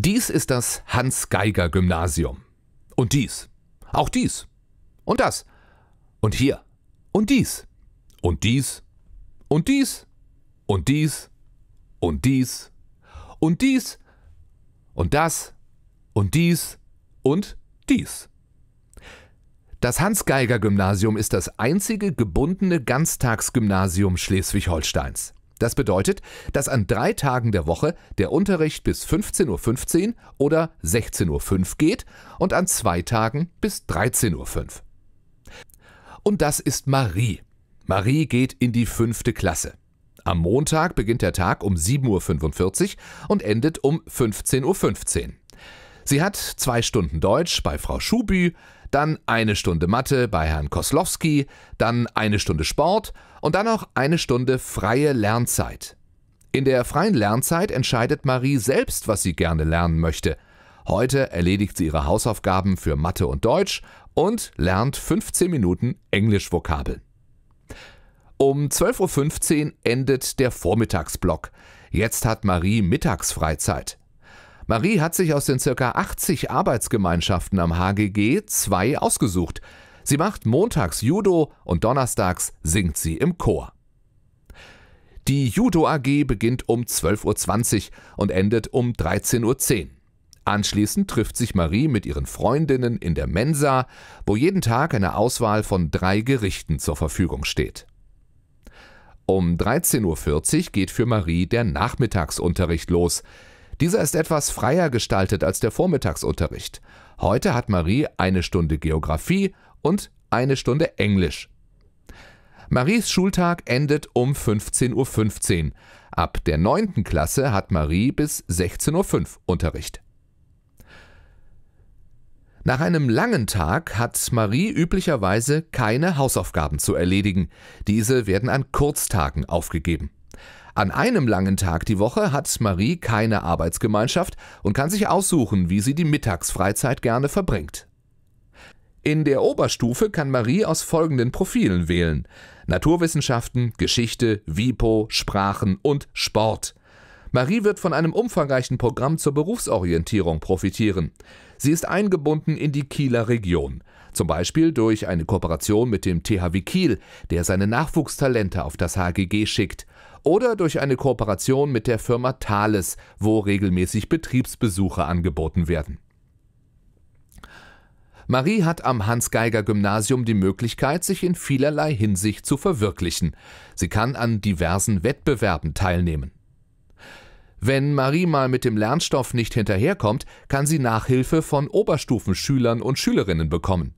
Dies ist das Hans-Geiger-Gymnasium. Und dies. Auch dies. Und das. Und hier. Und dies. Und dies. Und dies. Und dies. Und dies. Und dies. Und das. Und dies. Und dies. Das Hans-Geiger-Gymnasium ist das einzige gebundene Ganztagsgymnasium Schleswig-Holsteins. Das bedeutet, dass an drei Tagen der Woche der Unterricht bis 15.15 .15 Uhr oder 16.05 Uhr geht und an zwei Tagen bis 13.05 Uhr. Und das ist Marie. Marie geht in die fünfte Klasse. Am Montag beginnt der Tag um 7.45 Uhr und endet um 15.15 .15 Uhr. Sie hat zwei Stunden Deutsch bei Frau Schubü, dann eine Stunde Mathe bei Herrn Koslowski, dann eine Stunde Sport und dann auch eine Stunde freie Lernzeit. In der freien Lernzeit entscheidet Marie selbst, was sie gerne lernen möchte. Heute erledigt sie ihre Hausaufgaben für Mathe und Deutsch und lernt 15 Minuten Englischvokabeln. Um 12.15 Uhr endet der Vormittagsblock. Jetzt hat Marie Mittagsfreizeit. Marie hat sich aus den ca. 80 Arbeitsgemeinschaften am HGG zwei ausgesucht. Sie macht montags Judo und donnerstags singt sie im Chor. Die Judo AG beginnt um 12.20 Uhr und endet um 13.10 Uhr. Anschließend trifft sich Marie mit ihren Freundinnen in der Mensa, wo jeden Tag eine Auswahl von drei Gerichten zur Verfügung steht. Um 13.40 Uhr geht für Marie der Nachmittagsunterricht los. Dieser ist etwas freier gestaltet als der Vormittagsunterricht. Heute hat Marie eine Stunde Geographie und eine Stunde Englisch. Maries Schultag endet um 15.15 Uhr. Ab der 9. Klasse hat Marie bis 16.05 Uhr Unterricht. Nach einem langen Tag hat Marie üblicherweise keine Hausaufgaben zu erledigen. Diese werden an Kurztagen aufgegeben. An einem langen Tag die Woche hat Marie keine Arbeitsgemeinschaft und kann sich aussuchen, wie sie die Mittagsfreizeit gerne verbringt. In der Oberstufe kann Marie aus folgenden Profilen wählen: Naturwissenschaften, Geschichte, Wipo, Sprachen und Sport. Marie wird von einem umfangreichen Programm zur Berufsorientierung profitieren. Sie ist eingebunden in die Kieler Region. Zum Beispiel durch eine Kooperation mit dem THW Kiel, der seine Nachwuchstalente auf das HGG schickt. Oder durch eine Kooperation mit der Firma Thales, wo regelmäßig Betriebsbesuche angeboten werden. Marie hat am Hans-Geiger-Gymnasium die Möglichkeit, sich in vielerlei Hinsicht zu verwirklichen. Sie kann an diversen Wettbewerben teilnehmen. Wenn Marie mal mit dem Lernstoff nicht hinterherkommt, kann sie Nachhilfe von Oberstufenschülern und Schülerinnen bekommen.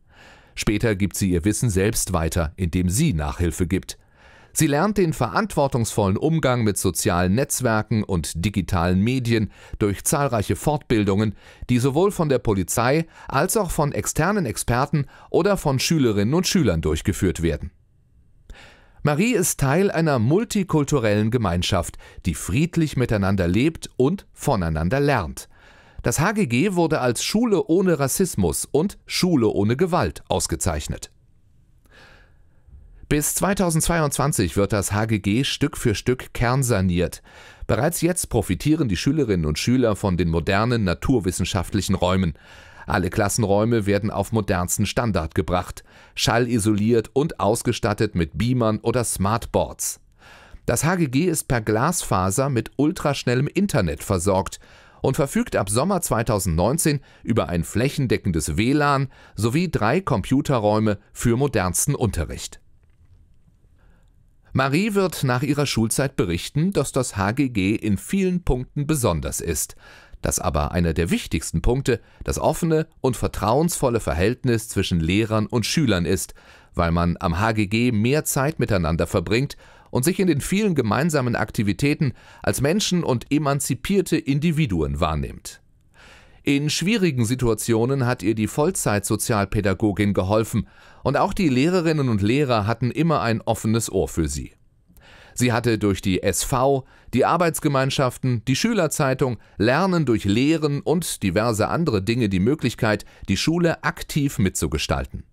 Später gibt sie ihr Wissen selbst weiter, indem sie Nachhilfe gibt. Sie lernt den verantwortungsvollen Umgang mit sozialen Netzwerken und digitalen Medien durch zahlreiche Fortbildungen, die sowohl von der Polizei als auch von externen Experten oder von Schülerinnen und Schülern durchgeführt werden. Marie ist Teil einer multikulturellen Gemeinschaft, die friedlich miteinander lebt und voneinander lernt. Das HGG wurde als Schule ohne Rassismus und Schule ohne Gewalt ausgezeichnet. Bis 2022 wird das HGG Stück für Stück kernsaniert. Bereits jetzt profitieren die Schülerinnen und Schüler von den modernen naturwissenschaftlichen Räumen. Alle Klassenräume werden auf modernsten Standard gebracht, schallisoliert und ausgestattet mit Beamern oder Smartboards. Das HGG ist per Glasfaser mit ultraschnellem Internet versorgt und verfügt ab Sommer 2019 über ein flächendeckendes WLAN sowie drei Computerräume für modernsten Unterricht. Marie wird nach ihrer Schulzeit berichten, dass das HGG in vielen Punkten besonders ist dass aber einer der wichtigsten Punkte das offene und vertrauensvolle Verhältnis zwischen Lehrern und Schülern ist, weil man am HGG mehr Zeit miteinander verbringt und sich in den vielen gemeinsamen Aktivitäten als Menschen und emanzipierte Individuen wahrnimmt. In schwierigen Situationen hat ihr die Vollzeit-Sozialpädagogin geholfen und auch die Lehrerinnen und Lehrer hatten immer ein offenes Ohr für sie. Sie hatte durch die SV, die Arbeitsgemeinschaften, die Schülerzeitung, Lernen durch Lehren und diverse andere Dinge die Möglichkeit, die Schule aktiv mitzugestalten.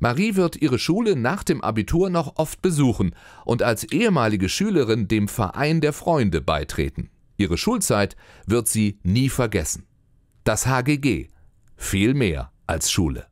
Marie wird ihre Schule nach dem Abitur noch oft besuchen und als ehemalige Schülerin dem Verein der Freunde beitreten. Ihre Schulzeit wird sie nie vergessen. Das HGG. Viel mehr als Schule.